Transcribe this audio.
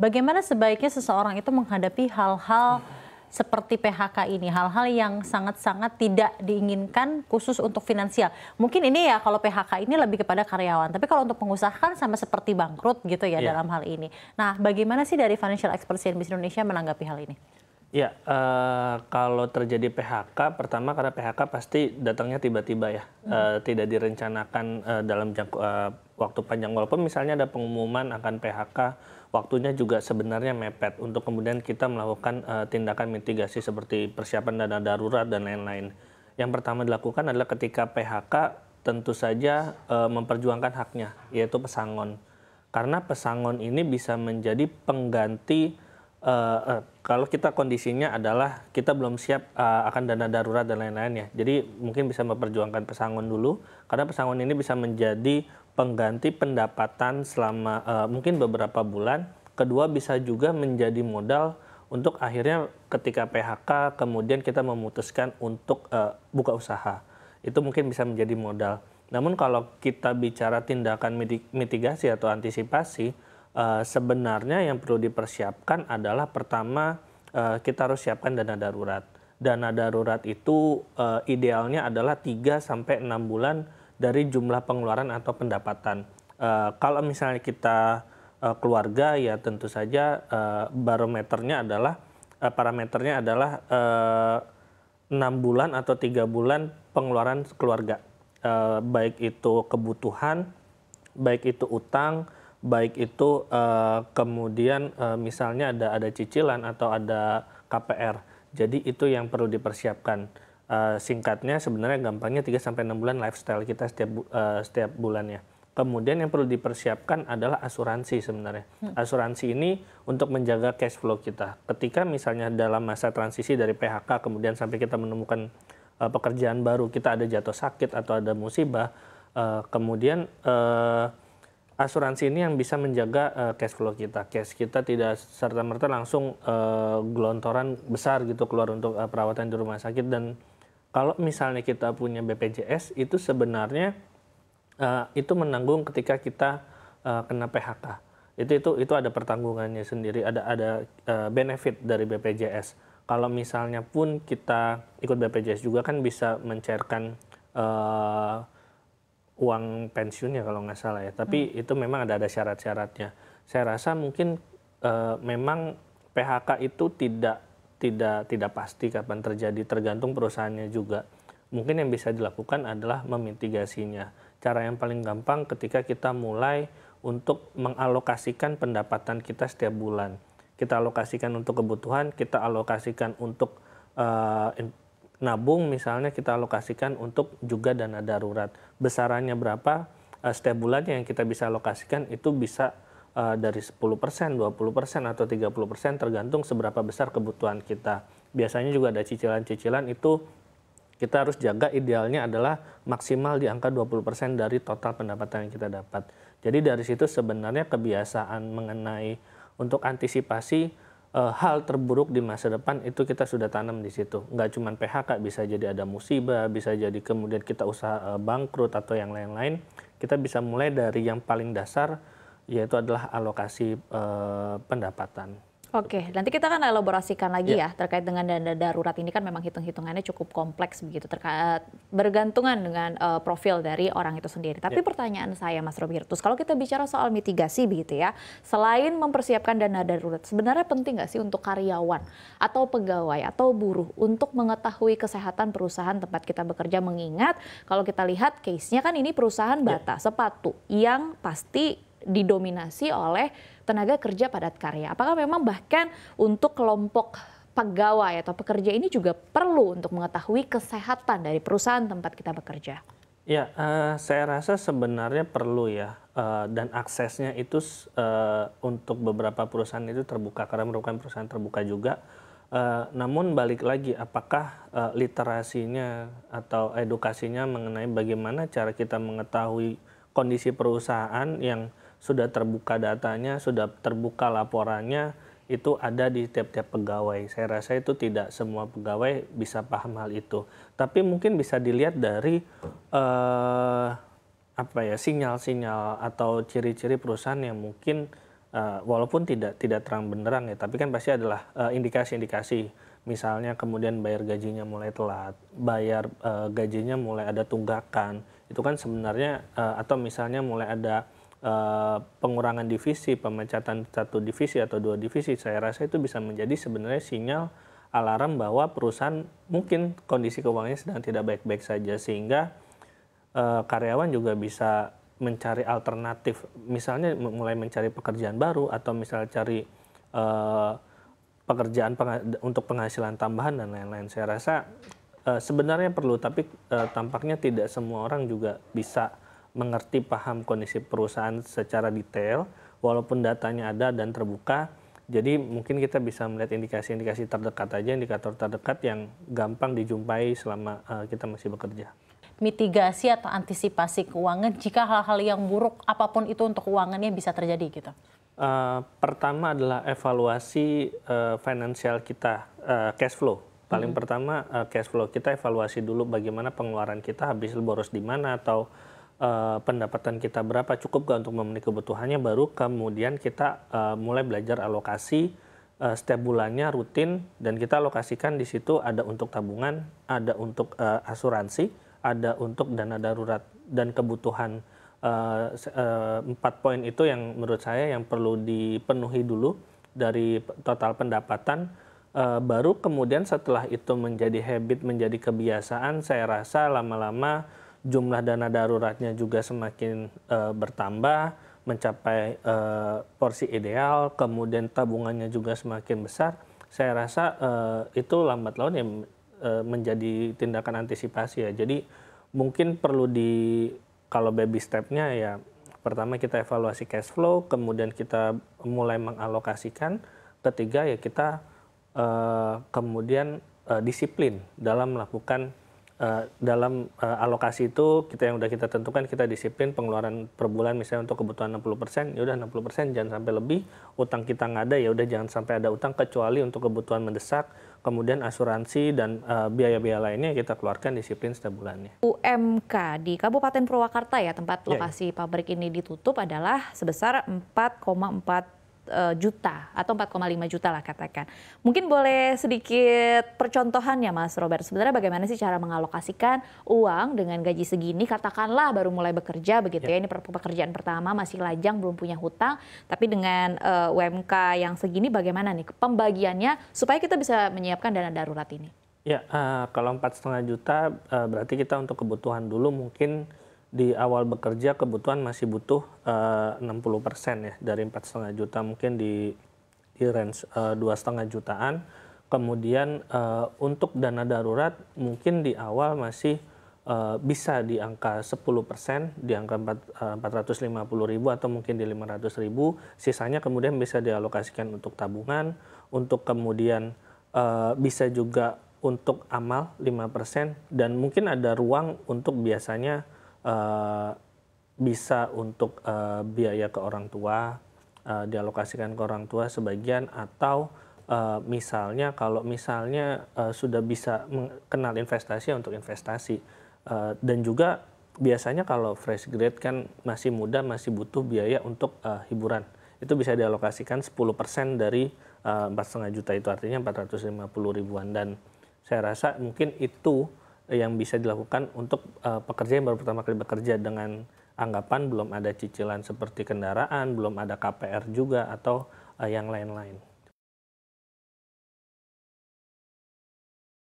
Bagaimana sebaiknya seseorang itu menghadapi hal-hal seperti PHK ini, hal-hal yang sangat-sangat tidak diinginkan khusus untuk finansial. Mungkin ini ya kalau PHK ini lebih kepada karyawan, tapi kalau untuk pengusaha kan sama seperti bangkrut gitu ya yeah. dalam hal ini. Nah, bagaimana sih dari financial experts CNBC Indonesia menanggapi hal ini? Ya, uh, kalau terjadi PHK, pertama karena PHK pasti datangnya tiba-tiba ya, hmm. uh, tidak direncanakan uh, dalam jangka, uh, waktu panjang. Walaupun misalnya ada pengumuman akan PHK waktunya juga sebenarnya mepet untuk kemudian kita melakukan uh, tindakan mitigasi seperti persiapan dana darurat dan lain-lain. Yang pertama dilakukan adalah ketika PHK tentu saja uh, memperjuangkan haknya yaitu pesangon. Karena pesangon ini bisa menjadi pengganti uh, kalau kita kondisinya adalah kita belum siap uh, akan dana darurat dan lain-lain ya. Jadi mungkin bisa memperjuangkan pesangon dulu karena pesangon ini bisa menjadi pengganti pendapatan selama uh, mungkin beberapa bulan. Kedua bisa juga menjadi modal untuk akhirnya ketika PHK kemudian kita memutuskan untuk uh, buka usaha. Itu mungkin bisa menjadi modal. Namun kalau kita bicara tindakan mitigasi atau antisipasi, Eh, sebenarnya yang perlu dipersiapkan adalah pertama uh, kita harus siapkan dana darurat. Dana darurat itu uh, idealnya adalah 3 sampai 6 bulan dari jumlah pengeluaran atau pendapatan. Uh, kalau misalnya kita uh, keluarga ya tentu saja uh, barometernya adalah uh, parameternya adalah enam 6 bulan atau tiga bulan pengeluaran keluarga uh, baik itu kebutuhan baik itu utang baik itu uh, kemudian uh, misalnya ada ada cicilan atau ada KPR. Jadi itu yang perlu dipersiapkan. Uh, singkatnya sebenarnya gampangnya 3 sampai 6 bulan lifestyle kita setiap uh, setiap bulannya. Kemudian yang perlu dipersiapkan adalah asuransi sebenarnya. Hmm. Asuransi ini untuk menjaga cash flow kita. Ketika misalnya dalam masa transisi dari PHK kemudian sampai kita menemukan uh, pekerjaan baru, kita ada jatuh sakit atau ada musibah, uh, kemudian uh, asuransi ini yang bisa menjaga uh, cash flow kita. Cash kita tidak serta merta langsung uh, gelontoran besar gitu keluar untuk uh, perawatan di rumah sakit dan kalau misalnya kita punya BPJS itu sebenarnya uh, itu menanggung ketika kita uh, kena PHK. Itu itu itu ada pertanggungannya sendiri, ada ada uh, benefit dari BPJS. Kalau misalnya pun kita ikut BPJS juga kan bisa mencairkan uh, uang pensiunnya kalau nggak salah ya. Tapi hmm. itu memang ada ada syarat-syaratnya. Saya rasa mungkin uh, memang PHK itu tidak tidak tidak pasti kapan terjadi tergantung perusahaannya juga. Mungkin yang bisa dilakukan adalah memitigasinya. Cara yang paling gampang ketika kita mulai untuk mengalokasikan pendapatan kita setiap bulan. Kita alokasikan untuk kebutuhan, kita alokasikan untuk uh, nabung misalnya kita alokasikan untuk juga dana darurat. Besarannya berapa? Uh, setiap bulannya yang kita bisa alokasikan itu bisa uh, dari 10%, 20% atau 30% tergantung seberapa besar kebutuhan kita. Biasanya juga ada cicilan-cicilan itu kita harus jaga idealnya adalah maksimal di angka 20% dari total pendapatan yang kita dapat. Jadi dari situ sebenarnya kebiasaan mengenai untuk antisipasi Eh, hal terburuk di masa depan itu kita sudah tanam di situ. Nggak cuma PHK, bisa jadi ada musibah, bisa jadi kemudian kita usaha eh, bangkrut atau yang lain-lain. Kita bisa mulai dari yang paling dasar yaitu adalah alokasi eh, pendapatan. Oke, nanti kita akan elaborasikan lagi yeah. ya terkait dengan dana darurat ini kan memang hitung-hitungannya cukup kompleks begitu terkait eh, bergantungan dengan uh, profil dari orang itu sendiri. Tapi yeah. pertanyaan saya Mas Robertus, kalau kita bicara soal mitigasi begitu ya, selain mempersiapkan dana darurat, sebenarnya penting nggak sih untuk karyawan atau pegawai atau buruh untuk mengetahui kesehatan perusahaan tempat kita bekerja mengingat kalau kita lihat case-nya kan ini perusahaan ya. bata yeah. sepatu yang pasti didominasi oleh tenaga kerja padat karya. Apakah memang bahkan untuk kelompok pegawai atau pekerja ini juga perlu untuk mengetahui kesehatan dari perusahaan tempat kita bekerja? Ya, uh, saya rasa sebenarnya perlu ya, uh, dan aksesnya itu uh, untuk beberapa perusahaan itu terbuka karena merupakan perusahaan terbuka juga. Uh, namun balik lagi, apakah uh, literasinya atau edukasinya mengenai bagaimana cara kita mengetahui kondisi perusahaan yang sudah terbuka datanya, sudah terbuka laporannya, itu ada di tiap-tiap pegawai. Saya rasa itu tidak semua pegawai bisa paham hal itu. Tapi mungkin bisa dilihat dari eh, apa ya sinyal-sinyal atau ciri-ciri perusahaan yang mungkin eh, walaupun tidak tidak terang benderang ya, tapi kan pasti adalah eh, indikasi-indikasi. Eh, Misalnya kemudian bayar gajinya mulai telat, bayar eh, gajinya mulai ada tunggakan. Itu kan sebenarnya eh, atau misalnya mulai ada Eh, pengurangan divisi, pemecatan satu divisi atau dua divisi, saya rasa itu bisa menjadi sebenarnya sinyal alarm bahwa perusahaan mungkin kondisi keuangannya sedang tidak baik-baik saja sehingga eh, karyawan juga bisa mencari alternatif, misalnya mulai mencari pekerjaan baru atau misalnya cari eh, pekerjaan untuk penghasilan tambahan dan lain-lain. Saya rasa sebenarnya perlu, tapi tampaknya tidak semua orang juga bisa mengerti paham kondisi perusahaan secara detail, walaupun datanya ada dan terbuka. Jadi mungkin kita bisa melihat indikasi-indikasi terdekat aja, indikator terdekat yang gampang dijumpai selama uh, kita masih bekerja. Mitigasi atau antisipasi keuangan jika hal-hal yang buruk apapun itu untuk keuangannya bisa terjadi gitu. Uh, pertama adalah evaluasi uh, eh, finansial kita, uh, cash flow. Paling hmm. pertama uh, cash flow kita evaluasi dulu bagaimana pengeluaran kita habis boros di mana atau uh, pendapatan kita berapa cukup gak untuk memenuhi kebutuhannya baru kemudian kita uh, mulai belajar alokasi uh, setiap bulannya rutin dan kita alokasikan di situ ada untuk tabungan, ada untuk uh, asuransi, ada untuk dana darurat dan kebutuhan empat uh, poin itu yang menurut saya yang perlu dipenuhi dulu dari total pendapatan uh, baru kemudian setelah itu menjadi habit menjadi kebiasaan saya rasa lama-lama jumlah dana daruratnya juga semakin uh, bertambah, mencapai uh, porsi ideal, kemudian tabungannya juga semakin besar. Saya rasa uh, itu lambat laun ya uh, menjadi tindakan antisipasi ya. Jadi mungkin perlu di kalau baby stepnya ya pertama kita evaluasi cash flow, kemudian kita mulai mengalokasikan, ketiga ya kita uh, kemudian uh, disiplin dalam melakukan Eh, dalam eh, alokasi itu kita yang udah kita tentukan kita disiplin pengeluaran per bulan misalnya untuk kebutuhan 60% ya udah 60% jangan sampai lebih utang kita nggak ada ya udah jangan sampai ada utang kecuali untuk kebutuhan mendesak kemudian asuransi dan eh, biaya-biaya uh, lainnya kita keluarkan disiplin setiap bulannya. UMK di Kabupaten Purwakarta ya tempat ya, ya. lokasi yeah. pabrik ini ditutup adalah sebesar 4,4 uh, juta atau 4,5 juta lah katakan. Mungkin boleh sedikit percontohan ya Mas Robert. Sebenarnya bagaimana sih cara mengalokasikan uang dengan gaji segini katakanlah baru mulai bekerja begitu ya. ya. Ini pekerjaan pertama masih lajang belum punya hutang tapi dengan uh, eh, UMK yang segini bagaimana nih pembagiannya supaya kita bisa menyiapkan dana darurat ini? Ya, uh, kalau empat setengah juta uh, berarti kita untuk kebutuhan dulu mungkin di awal bekerja kebutuhan masih butuh eh, uh, 60% ya dari 4,5 juta mungkin di di range eh, dua setengah jutaan kemudian uh, untuk dana darurat mungkin di awal masih uh, bisa di angka 10 persen di angka 4, uh, 450 ribu atau mungkin di 500 ribu sisanya kemudian bisa dialokasikan untuk tabungan untuk kemudian uh, bisa juga untuk amal 5% dan mungkin ada ruang untuk biasanya Eh, bisa untuk uh, biaya ke orang tua uh, dialokasikan ke orang tua sebagian atau uh, misalnya kalau misalnya uh, sudah bisa kenal investasi ya untuk investasi uh, dan juga biasanya kalau fresh grade kan masih muda masih butuh biaya untuk uh, hiburan itu bisa dialokasikan 10% dari uh, 4,5 juta itu artinya 450 ribuan dan saya rasa mungkin itu yang bisa dilakukan untuk uh, pekerja yang baru pertama kali bekerja dengan anggapan belum ada cicilan seperti kendaraan, belum ada KPR juga atau uh, yang lain-lain.